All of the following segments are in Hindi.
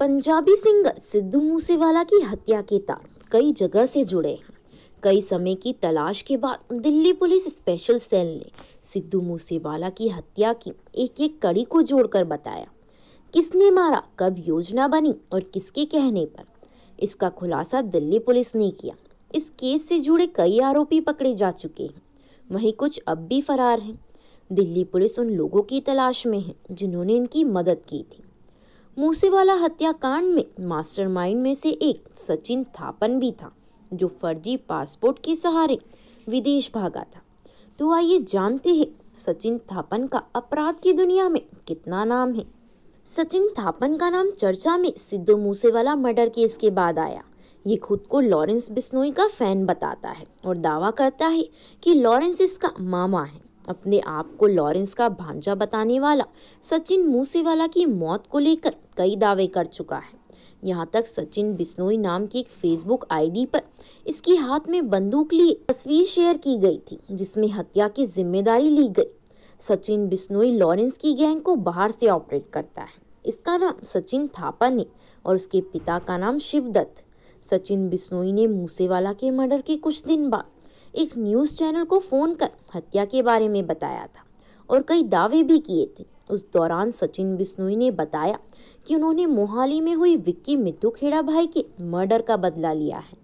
पंजाबी सिंगर सिद्धू मूसेवाला की हत्या के तार कई जगह से जुड़े हैं कई समय की तलाश के बाद दिल्ली पुलिस स्पेशल सेल ने सिद्धू मूसेवाला की हत्या की एक एक कड़ी को जोड़कर बताया किसने मारा कब योजना बनी और किसके कहने पर इसका खुलासा दिल्ली पुलिस ने किया इस केस से जुड़े कई आरोपी पकड़े जा चुके हैं वहीं कुछ अब भी फरार हैं दिल्ली पुलिस उन लोगों की तलाश में है जिन्होंने इनकी मदद की थी मूसेवाला हत्याकांड में मास्टरमाइंड में से एक सचिन थापन भी था जो फर्जी पासपोर्ट के सहारे विदेश भागा था तो आइए जानते हैं सचिन थापन का अपराध की दुनिया में कितना नाम है सचिन थापन का नाम चर्चा में सिद्धू मूसेवाला मर्डर केस के बाद आया ये खुद को लॉरेंस बिस्नोई का फैन बताता है और दावा करता है कि लॉरेंस इसका मामा है अपने आप को लॉरेंस का भांजा बताने वाला सचिन मूसेवाला की मौत को लेकर कई दावे कर चुका है यहाँ तक सचिन बिश्नोई नाम की एक फेसबुक आईडी पर इसके हाथ में बंदूक लिए तस्वीर शेयर की गई थी जिसमें हत्या की जिम्मेदारी ली गई सचिन बिश्नोई लॉरेंस की गैंग को बाहर से ऑपरेट करता है इसका नाम सचिन थापा ने और उसके पिता का नाम शिवदत्त सचिन बिश्नोई ने मूसेवाला के मर्डर के कुछ दिन बाद एक न्यूज़ चैनल को फ़ोन कर हत्या के बारे में बताया था और कई दावे भी किए थे उस दौरान सचिन बिश्नोई ने बताया कि उन्होंने मोहाली में हुई विक्की मिट्टू खेड़ा भाई के मर्डर का बदला लिया है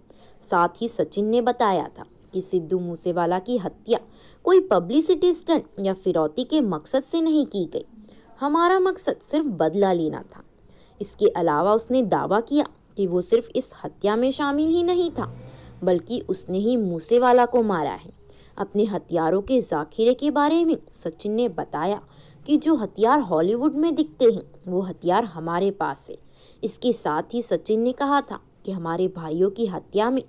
साथ ही सचिन ने बताया था कि सिद्धू मूसेवाला की हत्या कोई पब्लिसिटी स्टंट या फिरौती के मकसद से नहीं की गई हमारा मकसद सिर्फ बदला लेना था इसके अलावा उसने दावा किया कि वो सिर्फ इस हत्या में शामिल ही नहीं था बल्कि उसने ही मूसेवाला को मारा है अपने हथियारों के जाखिरे के बारे में सचिन ने बताया कि जो हथियार हॉलीवुड में दिखते हैं वो हथियार हमारे पास है इसके साथ ही सचिन ने कहा था कि हमारे भाइयों की हत्या में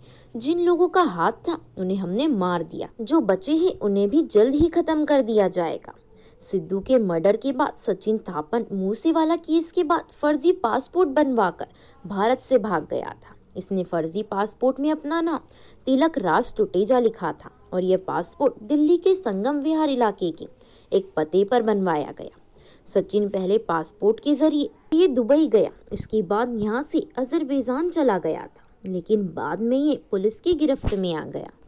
जिन लोगों का हाथ था उन्हें हमने मार दिया जो बचे हैं उन्हें भी जल्द ही खत्म कर दिया जाएगा सिद्धू के मर्डर के बाद सचिन थापन मूसेवाला केस के बाद फर्जी पासपोर्ट बनवाकर भारत से भाग गया था इसने फर्जी पासपोर्ट में अपना नाम तिलक राज टुटेजा लिखा था और यह पासपोर्ट दिल्ली के संगम विहार इलाके के एक पते पर बनवाया गया सचिन पहले पासपोर्ट के जरिए ये दुबई गया इसके बाद यहाँ से अजरबैजान चला गया था लेकिन बाद में ये पुलिस की गिरफ्त में आ गया